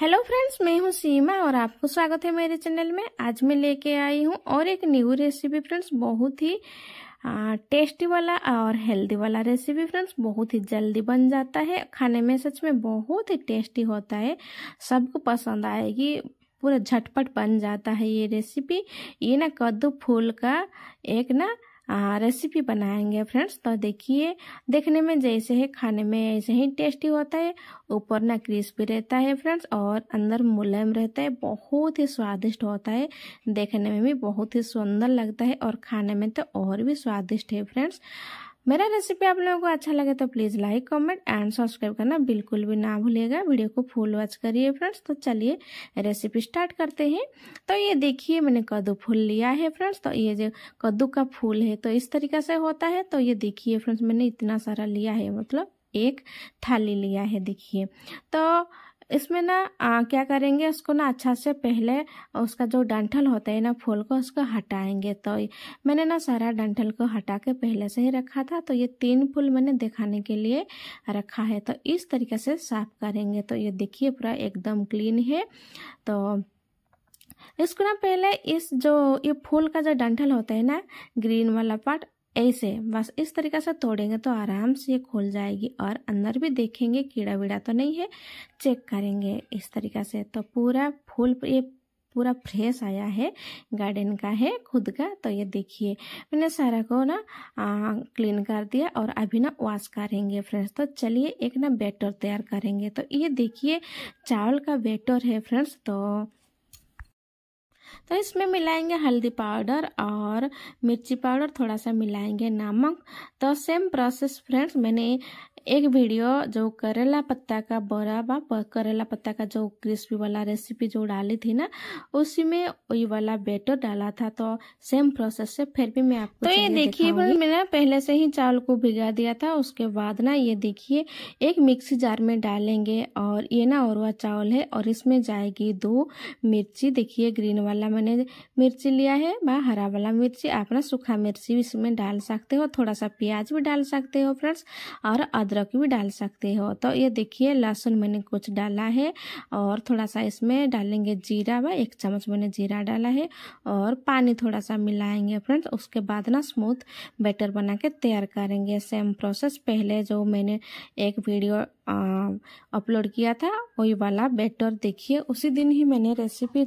hello friends मैं हूं सीमा और आपको स्वागत है मेरे चैनल में आज मैं लेके आई हूं और एक न्यू रेसिपी फ्रेंड्स बहुत ही टेस्टी वाला और हेल्दी वाला रेसिपी फ्रेंड्स बहुत ही जल्दी बन जाता है खाने में सच में बहुत ही टेस्टी होता है सबको पसंद आएगी पूरा झटपट बन जाता है ये रेसिपी ये ना कद्दू फूल का एक ना रेसिपी बनाएंगे फ्रेंड्स तो देखिए देखने में जैसे है खाने में ऐसे ही टेस्टी होता है ऊपर ना क्रिस्पी रहता है फ्रेंड्स और अंदर मुलायम रहता है बहुत ही स्वादिष्ट होता है देखने में भी बहुत ही सुंदर लगता है और खाने में तो और भी स्वादिष्ट है फ्रेंड्स मेरा रेसिपी आप लोगों को अच्छा लगे तो please like comment and subscribe करना बिल्कुल भी ना भूलिएगा वीडियो को फुल वॉच करिए फ्रेंड्स तो चलिए रेसिपी स्टार्ट करते हैं तो ये देखिए मैंने कद्दू फूल लिया है फ्रेंड्स तो ये जो कद्दू का फूल है तो इस तरीके से होता है तो ये देखिए फ्रेंड्स मैंने इतना सारा लिया है मतलब एक थाली लिया है देखिए तो इसमें ना आ, क्या करेंगे उसको ना अच्छा से पहले उसका जो डंठल होता है ना फूल को उसको हटाएंगे तो मैंने ना सारा डंठल को हटा के पहले से ही रखा था तो ये तीन फूल मैंने दिखाने के लिए रखा है तो इस तरीके से साफ करेंगे तो ये देखिए पूरा एकदम क्लीन है तो इसको ना पहले इस जो ये फूल का जो डंठल होता है ना ग्रीन वाला पार्ट ऐसे बस इस तरीके से तोड़ेंगे तो आराम से ये खुल जाएगी और अंदर भी देखेंगे कीड़ा वीड़ा तो नहीं है चेक करेंगे इस तरीके से तो पूरा फूल ये पूरा फ्रेश आया है गार्डन का है खुद का तो ये देखिए मैंने सारा को ना आ, क्लीन कर दिया और अभी ना वॉश करेंगे फ्रेंड्स तो चलिए एक ना बैटर तैयार करेंगे तो ये देखिए चावल का बैटर है फ्रेंड्स तो तो इसमें मिलाएंगे हल्दी पाउडर और मिर्ची पाउडर थोड़ा सा मिलाएंगे नमक तो सेम प्रोसेस फ्रेंड्स मैंने एक वीडियो जो करेला पत्ता का बड़ा बा करेला पत्ता का जो क्रिस्पी वाला रेसिपी जो डाली थी ना उसी में वही वाला बेटर डाला था तो सेम प्रोसेस से फिर भी मैं आपको तो ये देखिए मैंने पहले से ही चावल को भिगा दिया था उसके बाद ना ये देखिए एक मिक्सी जार में डालेंगे और ये ना और चावल है और इसमें जाएगी दो मिर्ची देखिए ग्रीन वाला मैंने मिर्ची लिया है वह हरा वाला मिर्ची आप ना सूखा मिर्ची भी इसमें डाल सकते हो थोड़ा सा प्याज भी डाल सकते हो फ्रेंड्स और अदरक भी डाल सकते हो तो ये देखिए लहसुन मैंने कुछ डाला है और थोड़ा सा इसमें डालेंगे जीरा व एक चम्मच मैंने जीरा डाला है और पानी थोड़ा सा मिलाएंगे फ्रेंड्स उसके बाद ना स्मूथ बैटर बना के तैयार करेंगे सेम प्रोसेस पहले जो मैंने एक वीडियो अपलोड किया था वही वाला बैटर देखिए उसी दिन ही मैंने रेसिपी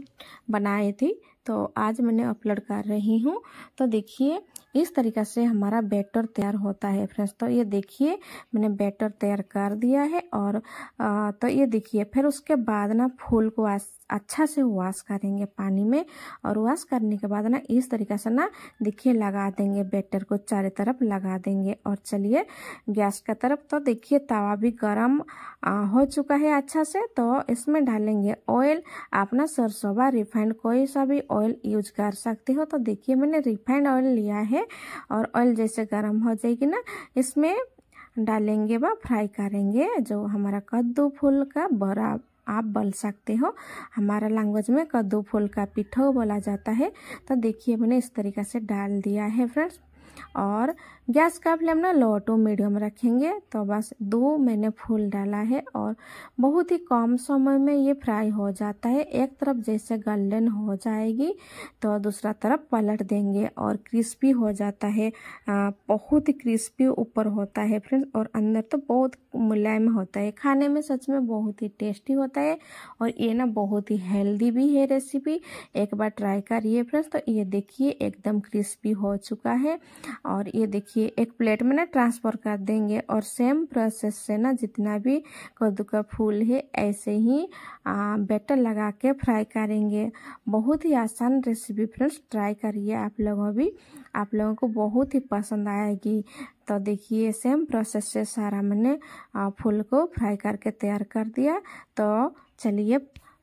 बनाई थी तो आज मैंने अपलोड कर रही हूँ तो देखिए इस तरीका से हमारा बैटर तैयार होता है फ्रेंड्स तो ये देखिए मैंने बैटर तैयार कर दिया है और आ, तो ये देखिए फिर उसके बाद ना फूल को अच्छा से वॉश करेंगे पानी में और वॉश करने के बाद ना इस तरीका से ना देखिए लगा देंगे बैटर को चारों तरफ लगा देंगे और चलिए गैस का तरफ तो देखिए तवा भी गर्म हो चुका है अच्छा से तो इसमें डालेंगे ऑयल आप ना सरसों रिफाइंड कोई सा भी ऑयल यूज कर सकते हो तो देखिए मैंने रिफाइंड ऑयल लिया है और ऑयल जैसे गर्म हो जाएगी ना इसमें डालेंगे व फ्राई करेंगे जो हमारा कद्दू फूल का बड़ा आप बोल सकते हो हमारा लैंग्वेज में कद्दू फूल का पिठो बोला जाता है तो देखिए मैंने इस तरीके से डाल दिया है फ्रेंड्स और गैस का फ्लेम ना लो टू मीडियम रखेंगे तो बस दो मैंने फूल डाला है और बहुत ही कम समय में ये फ्राई हो जाता है एक तरफ जैसे गल्डन हो जाएगी तो दूसरा तरफ पलट देंगे और क्रिस्पी हो जाता है आ, बहुत ही क्रिस्पी ऊपर होता है फ्रेंड्स और अंदर तो बहुत मुलायम होता है खाने में सच में बहुत ही टेस्टी होता है और ये ना बहुत ही हेल्दी भी है रेसिपी एक बार ट्राई करिए फ्रेंड्स तो ये देखिए एकदम क्रिस्पी हो चुका है और ये देखिए एक प्लेट में ना ट्रांसफ़र कर देंगे और सेम प्रोसेस से ना जितना भी कद्दू का फूल है ऐसे ही बैटर लगा के फ्राई करेंगे बहुत ही आसान रेसिपी फ्रेंड्स ट्राई करिए आप लोगों भी आप लोगों को बहुत ही पसंद आएगी तो देखिए सेम प्रोसेस से सारा मैंने फूल को फ्राई करके तैयार कर दिया तो चलिए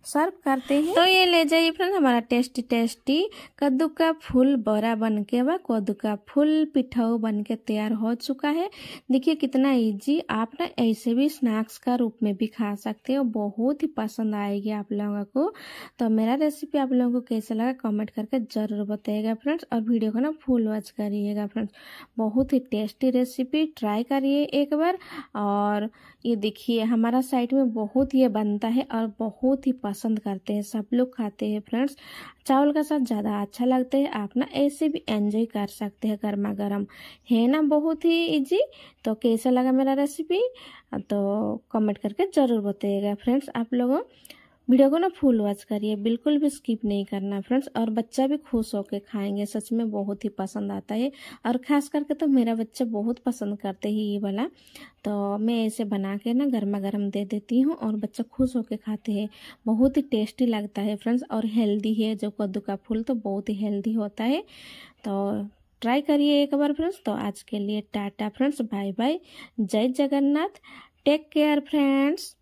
सर्व करते हैं तो ये ले जाइए फ्रेंड हमारा टेस्टी टेस्टी कद्दू का फूल बड़ा बन के व कद्दू का फूल पिठाऊ बन के तैयार हो चुका है देखिए कितना इजी आप ना ऐसे भी स्नैक्स का रूप में भी खा सकते हो बहुत ही पसंद आएगी आप लोगों को तो मेरा रेसिपी आप लोगों को कैसा लगा कमेंट करके ज़रूर बताइएगा फ्रेंड्स और वीडियो को ना फुल वॉच करिएगा फ्रेंड्स बहुत ही टेस्टी रेसिपी ट्राई करिए एक बार और ये देखिए हमारा साइड में बहुत ये बनता है और बहुत ही पसंद करते हैं सब लोग खाते हैं फ्रेंड्स चावल का साथ ज़्यादा अच्छा लगते हैं आप ना ऐसे भी एंजॉय कर सकते हैं गर्मा गर्म है ना बहुत ही इजी तो कैसा लगा मेरा रेसिपी तो कमेंट करके ज़रूर बताइएगा फ्रेंड्स आप लोगों वीडियो को ना फुल वॉच करिए बिल्कुल भी स्किप नहीं करना फ्रेंड्स और बच्चा भी खुश होकर खाएंगे सच में बहुत ही पसंद आता है और ख़ास करके तो मेरा बच्चा बहुत पसंद करते ही ये वाला तो मैं ऐसे बना के ना गर्मा गर्म दे देती हूँ और बच्चा खुश होकर खाते हैं बहुत ही टेस्टी लगता है फ्रेंड्स और हेल्दी है जो कद्दू का फूल तो बहुत ही हेल्दी होता है तो ट्राई करिए एक बार फ्रेंड्स तो आज के लिए टाटा फ्रेंड्स बाय बाय जय जगन्नाथ टेक केयर फ्रेंड्स